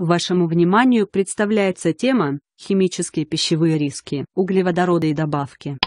Вашему вниманию представляется тема «Химические пищевые риски, углеводороды и добавки».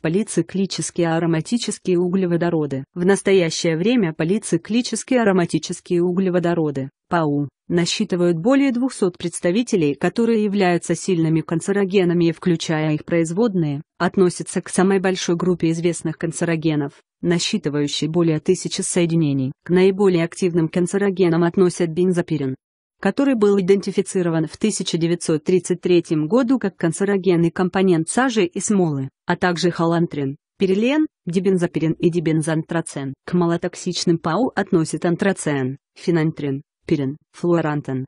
Полициклические ароматические углеводороды. В настоящее время полициклические ароматические углеводороды, ПАУ, насчитывают более 200 представителей, которые являются сильными канцерогенами и, включая их производные, относятся к самой большой группе известных канцерогенов, насчитывающей более тысячи соединений. К наиболее активным канцерогенам относят бензопирен, который был идентифицирован в 1933 году как канцерогенный компонент сажи и смолы, а также холантрин, перилен, дибензопирин и дибензантроцен. К малотоксичным ПАУ относят антрацен, финантрин, пирин, флуорантен.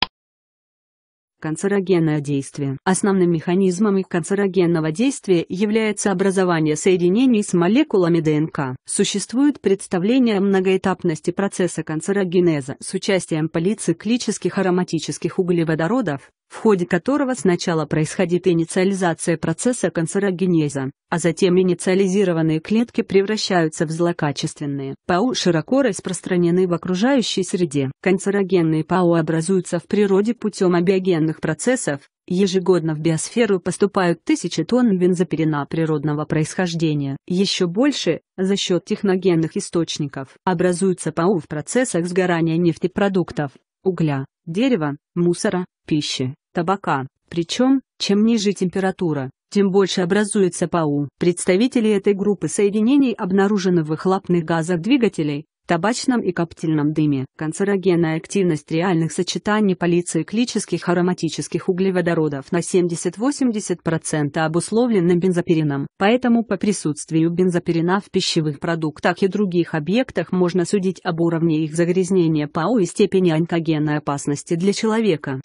Канцерогенное действие. Основным механизмом их канцерогенного действия является образование соединений с молекулами ДНК. Существует представление о многоэтапности процесса канцерогенеза с участием полициклических ароматических углеводородов, в ходе которого сначала происходит инициализация процесса канцерогенеза, а затем инициализированные клетки превращаются в злокачественные. ПАУ широко распространены в окружающей среде. Канцерогенные ПАУ образуются в природе путем абиогенных процессов, Ежегодно в биосферу поступают тысячи тонн бензопирена природного происхождения, еще больше – за счет техногенных источников. Образуются ПАУ в процессах сгорания нефтепродуктов, угля, дерева, мусора, пищи, табака. Причем, чем ниже температура, тем больше образуется ПАУ. Представители этой группы соединений обнаружены в выхлопных газах двигателей, табачном и коптильном дыме. Канцерогенная активность реальных сочетаний полициклических ароматических углеводородов на 70-80% обусловлена бензопирином. Поэтому по присутствию бензопирина в пищевых продуктах и других объектах можно судить об уровне их загрязнения Пау и степени онкогенной опасности для человека.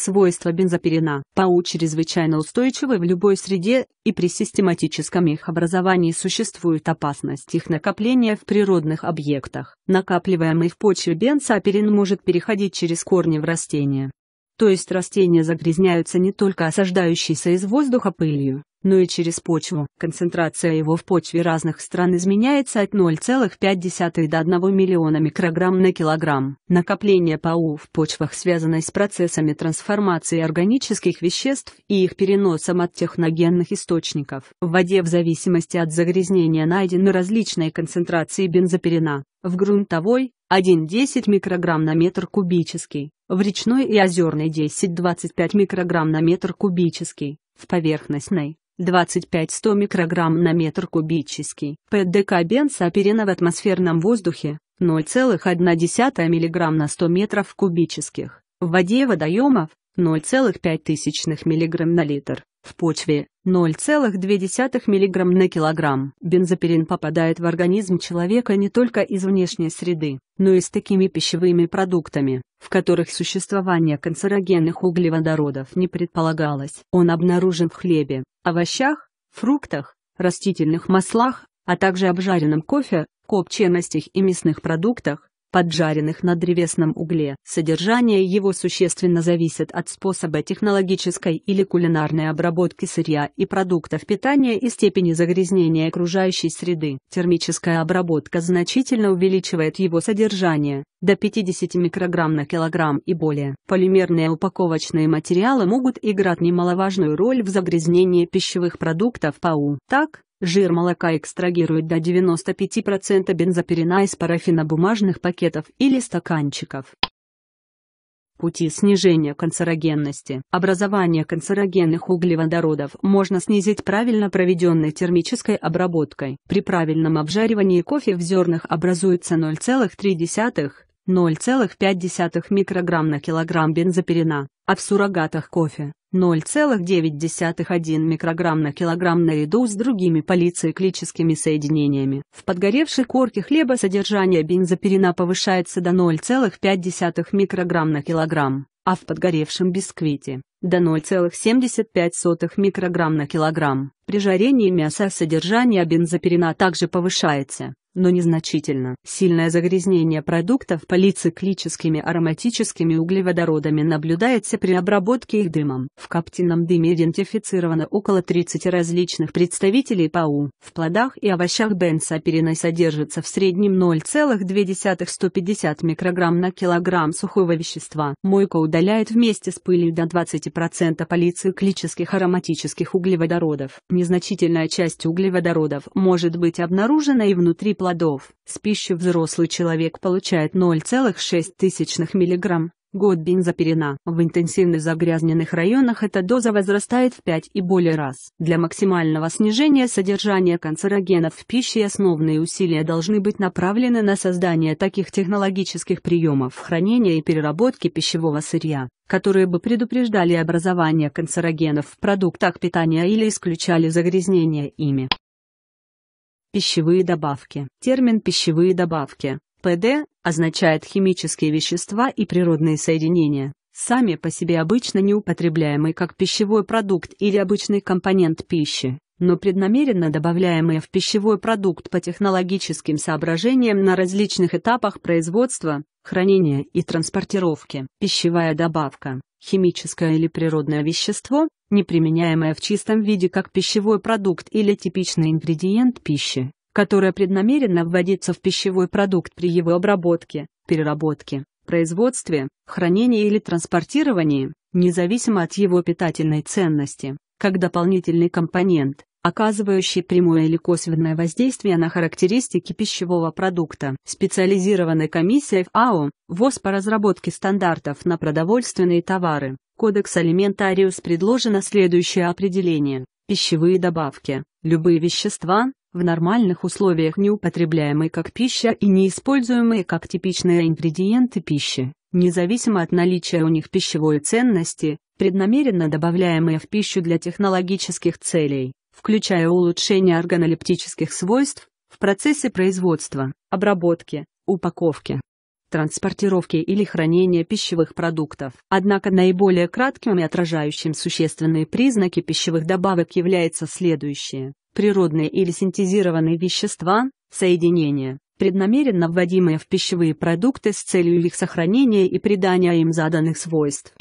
Свойства бензопирена. ПАУ чрезвычайно устойчивы в любой среде, и при систематическом их образовании существует опасность их накопления в природных объектах. Накапливаемый в почве бензопирен может переходить через корни в растения. То есть растения загрязняются не только осаждающейся из воздуха пылью, но и через почву. Концентрация его в почве разных стран изменяется от 0,5 до 1 миллиона микрограмм на килограмм. Накопление ПАУ в почвах связано с процессами трансформации органических веществ и их переносом от техногенных источников. В воде в зависимости от загрязнения найдены различные концентрации бензопирена. В грунтовой 1,10 микрограмм на метр кубический, в речной и озерной 10-25 микрограмм на метр кубический, в поверхностной 25-100 микрограмм на метр кубический. ПДК бензопирена в атмосферном воздухе 0,1 мг на 100 метров кубических. В воде водоемов 0,5 мг на литр. В почве 0,2 мг на килограмм. Бензопирен попадает в организм человека не только из внешней среды, но и с такими пищевыми продуктами, в которых существование канцерогенных углеводородов не предполагалось. Он обнаружен в хлебе, овощах, фруктах, растительных маслах, а также обжаренном кофе, копченостях и мясных продуктах, поджаренных на древесном угле. Содержание его существенно зависит от способа технологической или кулинарной обработки сырья и продуктов питания и степени загрязнения окружающей среды. Термическая обработка значительно увеличивает его содержание до 50 микрограмм на килограмм и более. Полимерные упаковочные материалы могут играть немаловажную роль в загрязнении пищевых продуктов ПАУ. Так, Жир молока экстрагируют до 95% бензопирена из парафинобумажных пакетов или стаканчиков. Пути снижения канцерогенности. Образование канцерогенных углеводородов можно снизить правильно проведенной термической обработкой. При правильном обжаривании кофе в зернах образуется 0,3 0,5 микрограмм на килограмм бензопирена, а в суррогатах кофе 0,9-1 микрограмм на килограмм наряду с другими полициклическими соединениями. В подгоревшей корке хлеба содержание бензопирена повышается до 0,5 микрограмм на килограмм, а в подгоревшем бисквите до 0,75 микрограмм на килограмм. При жарении мяса содержание бензопирена также повышается, но незначительно. Сильное загрязнение продуктов полициклическими ароматическими углеводородами наблюдается при обработке их дымом. В коптином дыме идентифицировано около 30 различных представителей ПАУ. В плодах и овощах бензопирена содержится в среднем 0,2-150 микрограмм на килограмм сухого вещества. Мойка удаляет вместе с пылью до 20 процента полициклических ароматических углеводородов. Незначительная часть углеводородов может быть обнаружена и внутри плодов. С пищи взрослый человек получает 0,6 миллиграмм. Год бензопирена. В интенсивно загрязненных районах эта доза возрастает в 5 и более раз. Для максимального снижения содержания канцерогенов в пище основные усилия должны быть направлены на создание таких технологических приемов хранения и переработки пищевого сырья, которые бы предупреждали образование канцерогенов в продуктах питания или исключали загрязнение ими. Пищевые добавки. Термин «пищевые добавки» ПД означает химические вещества и природные соединения, сами по себе обычно не употребляемые как пищевой продукт или обычный компонент пищи, но преднамеренно добавляемые в пищевой продукт по технологическим соображениям на различных этапах производства, хранения и транспортировки. Пищевая добавка – химическое или природное вещество, не применяемое в чистом виде как пищевой продукт или типичный ингредиент пищи, которая преднамеренно вводится в пищевой продукт при его обработке, переработке, производстве, хранении или транспортировании, независимо от его питательной ценности, как дополнительный компонент, оказывающий прямое или косвенное воздействие на характеристики пищевого продукта. Специализированной комиссией в АО ВОЗ по разработке стандартов на продовольственные товары. Кодекс Алиментариус предложено следующее определение. Пищевые добавки. Любые вещества, в нормальных условиях неупотребляемый как пища и неиспользуемый как типичные ингредиенты пищи, независимо от наличия у них пищевой ценности, преднамеренно добавляемые в пищу для технологических целей, включая улучшение органолептических свойств, в процессе производства, обработки, упаковки, транспортировки или хранения пищевых продуктов. Однако наиболее кратким и отражающим существенные признаки пищевых добавок является следующее природные или синтезированные вещества, соединения, преднамеренно вводимые в пищевые продукты с целью их сохранения и придания им заданных свойств.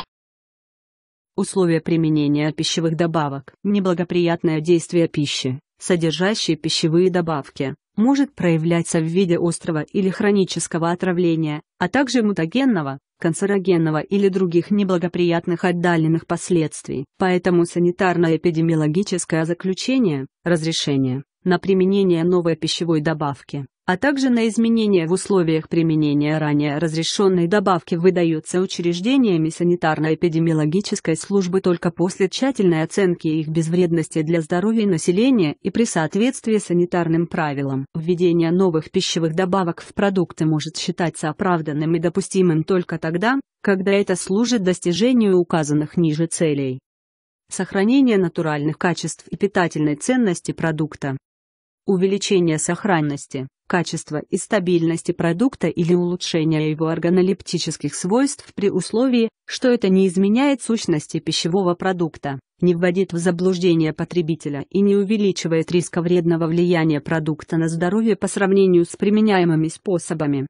Условия применения пищевых добавок. Неблагоприятное действие пищи, содержащей пищевые добавки, может проявляться в виде острого или хронического отравления, а также мутагенного, канцерогенного или других неблагоприятных отдаленных последствий. Поэтому санитарно-эпидемиологическое заключение, разрешение на применение новой пищевой добавки а также на изменения в условиях применения ранее разрешенной добавки выдаются учреждениями санитарно-эпидемиологической службы только после тщательной оценки их безвредности для здоровья населения и при соответствии санитарным правилам. Введение новых пищевых добавок в продукты может считаться оправданным и допустимым только тогда, когда это служит достижению указанных ниже целей. Сохранение натуральных качеств и питательной ценности продукта. Увеличение сохранности качества и стабильности продукта или улучшения его органолептических свойств при условии, что это не изменяет сущности пищевого продукта, не вводит в заблуждение потребителя и не увеличивает риска вредного влияния продукта на здоровье по сравнению с применяемыми способами.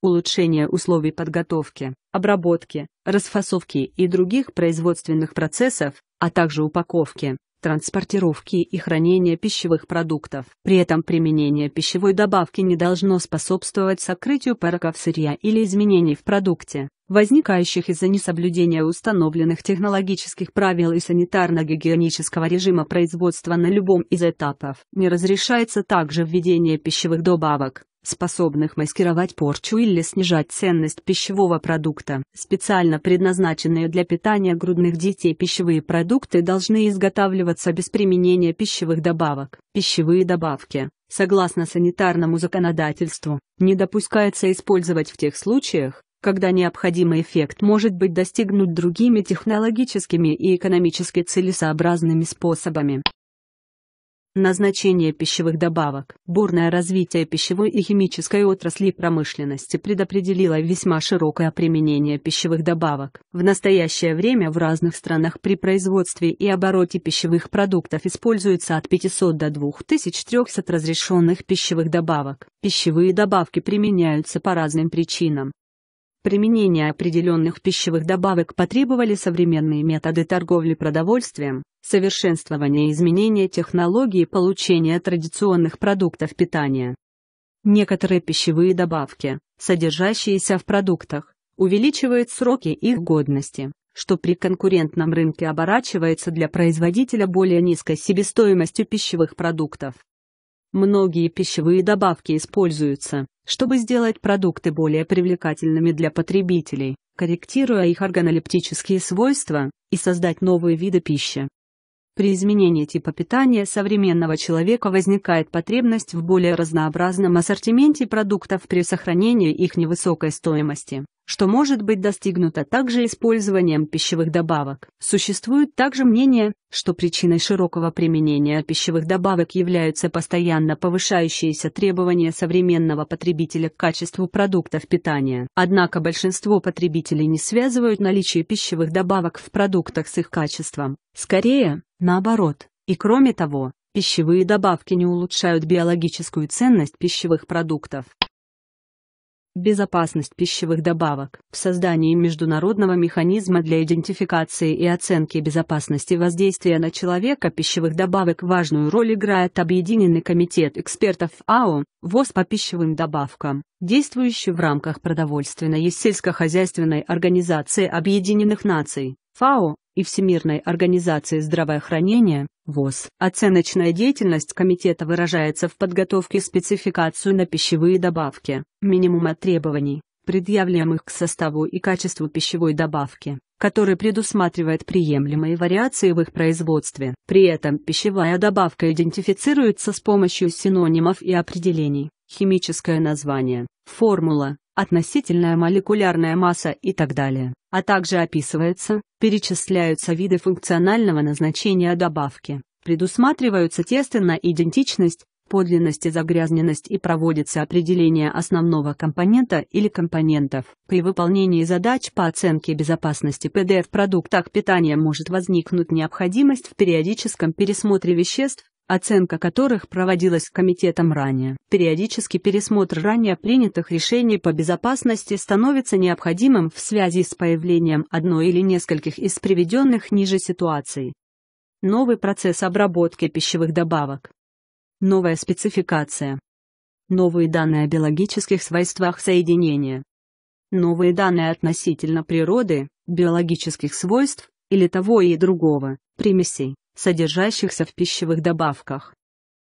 Улучшение условий подготовки, обработки, расфасовки и других производственных процессов, а также упаковки, транспортировки и хранения пищевых продуктов. При этом применение пищевой добавки не должно способствовать сокрытию пороков сырья или изменений в продукте, возникающих из-за несоблюдения установленных технологических правил и санитарно-гигиенического режима производства на любом из этапов. Не разрешается также введение пищевых добавок, способных маскировать порчу или снижать ценность пищевого продукта. Специально предназначенные для питания грудных детей пищевые продукты должны изготавливаться без применения пищевых добавок. Пищевые добавки, согласно санитарному законодательству, не допускается использовать в тех случаях, когда необходимый эффект может быть достигнут другими технологическими и экономически целесообразными способами. Назначение пищевых добавок, бурное развитие пищевой и химической отрасли промышленности предопределило весьма широкое применение пищевых добавок. В настоящее время в разных странах при производстве и обороте пищевых продуктов используется от 500 до 2300 разрешенных пищевых добавок. Пищевые добавки применяются по разным причинам. Применение определенных пищевых добавок потребовали современные методы торговли продовольствием, совершенствование и изменение технологии получения традиционных продуктов питания. Некоторые пищевые добавки, содержащиеся в продуктах, увеличивают сроки их годности, что при конкурентном рынке оборачивается для производителя более низкой себестоимостью пищевых продуктов. Многие пищевые добавки используются, чтобы сделать продукты более привлекательными для потребителей, корректируя их органолептические свойства, и создать новые виды пищи. При изменении типа питания современного человека возникает потребность в более разнообразном ассортименте продуктов при сохранении их невысокой стоимости, что может быть достигнуто также использованием пищевых добавок. Существует также мнение, что причиной широкого применения пищевых добавок являются постоянно повышающиеся требования современного потребителя к качеству продуктов питания. Однако большинство потребителей не связывают наличие пищевых добавок в продуктах с их качеством. Скорее, наоборот. И кроме того, пищевые добавки не улучшают биологическую ценность пищевых продуктов. Безопасность пищевых добавок. В создании международного механизма для идентификации и оценки безопасности воздействия на человека пищевых добавок важную роль играет Объединенный комитет экспертов АО, ВОЗ по пищевым добавкам, действующий в рамках продовольственной и сельскохозяйственной организации Объединенных Наций. ФАО и Всемирной организации здравоохранения ВОЗ. Оценочная деятельность комитета выражается в подготовке спецификацию на пищевые добавки, минимума требований, предъявляемых к составу и качеству пищевой добавки, который предусматривает приемлемые вариации в их производстве. При этом пищевая добавка идентифицируется с помощью синонимов и определений, химическое название, формула, относительная молекулярная масса и так далее. А также описываются, перечисляются виды функционального назначения добавки. Предусматриваются тесты на идентичность, подлинность и загрязненность и проводится определение основного компонента или компонентов. При выполнении задач по оценке безопасности ПД в продуктах питания может возникнуть необходимость в периодическом пересмотре веществ, оценка которых проводилась комитетом ранее. Периодический пересмотр ранее принятых решений по безопасности становится необходимым в связи с появлением одной или нескольких из приведенных ниже ситуаций. Новый процесс обработки пищевых добавок. Новая спецификация. Новые данные о биологических свойствах соединения. Новые данные относительно природы, биологических свойств или того и другого, примесей содержащихся в пищевых добавках.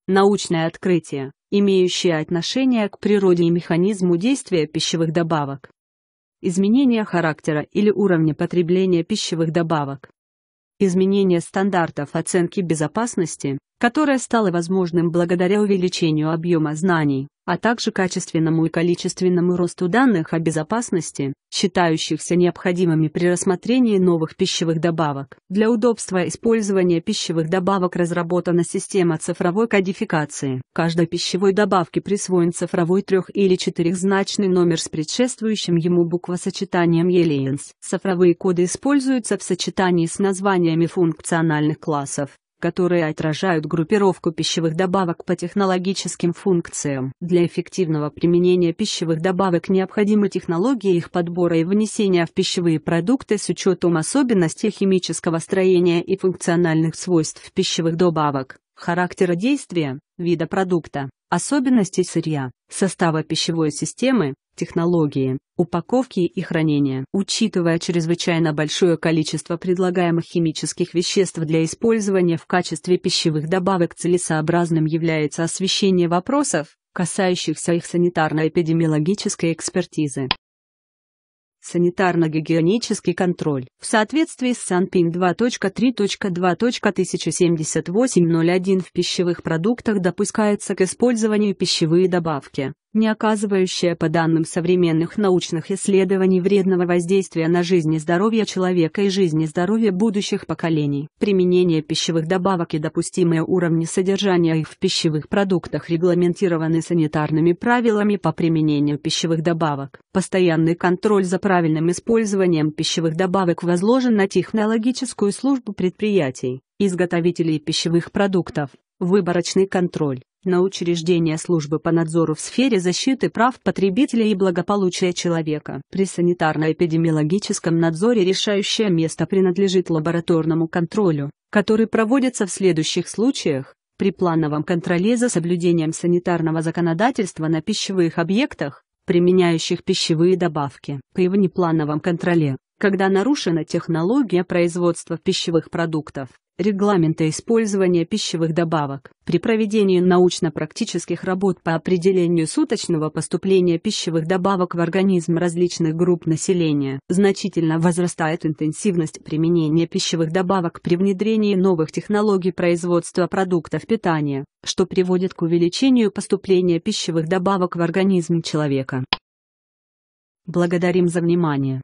Научное открытие, имеющее отношение к природе и механизму действия пищевых добавок. Изменение характера или уровня потребления пищевых добавок. Изменение стандартов оценки безопасности, которое стало возможным благодаря увеличению объема знаний, а также качественному и количественному росту данных о безопасности, считающихся необходимыми при рассмотрении новых пищевых добавок. Для удобства использования пищевых добавок разработана система цифровой кодификации. Каждой пищевой добавке присвоен цифровой трех- или четырехзначный номер с предшествующим ему буквосочетанием ELENS. Цифровые коды используются в сочетании с названиями функциональных классов, которые отражают группировку пищевых добавок по технологическим функциям. Для эффективного применения пищевых добавок необходимы технологии их подбора и внесения в пищевые продукты с учетом особенностей химического строения и функциональных свойств пищевых добавок, характера действия, вида продукта, особенностей сырья, состава пищевой системы, технологии, упаковки и хранения. Учитывая чрезвычайно большое количество предлагаемых химических веществ для использования в качестве пищевых добавок целесообразным является освещение вопросов, касающихся их санитарно-эпидемиологической экспертизы. Санитарно-гигиенический контроль. В соответствии с СанПин 2.3.2.1078.01 в пищевых продуктах допускается к использованию пищевые добавки, не оказывающая по данным современных научных исследований вредного воздействия на жизнь и здоровье человека и жизнь и здоровье будущих поколений. Применение пищевых добавок и допустимые уровни содержания их в пищевых продуктах регламентированы санитарными правилами по применению пищевых добавок. Постоянный контроль за правильным использованием пищевых добавок возложен на технологическую службу предприятий, изготовителей пищевых продуктов, выборочный контроль на учреждение службы по надзору в сфере защиты прав потребителя и благополучия человека. При санитарно-эпидемиологическом надзоре решающее место принадлежит лабораторному контролю, который проводится в следующих случаях при плановом контроле за соблюдением санитарного законодательства на пищевых объектах, применяющих пищевые добавки, при внеплановом контроле, когда нарушена технология производства пищевых продуктов, регламента использования пищевых добавок. При проведении научно-практических работ по определению суточного поступления пищевых добавок в организм различных групп населения значительно возрастает интенсивность применения пищевых добавок при внедрении новых технологий производства продуктов питания, что приводит к увеличению поступления пищевых добавок в организм человека. Благодарим за внимание.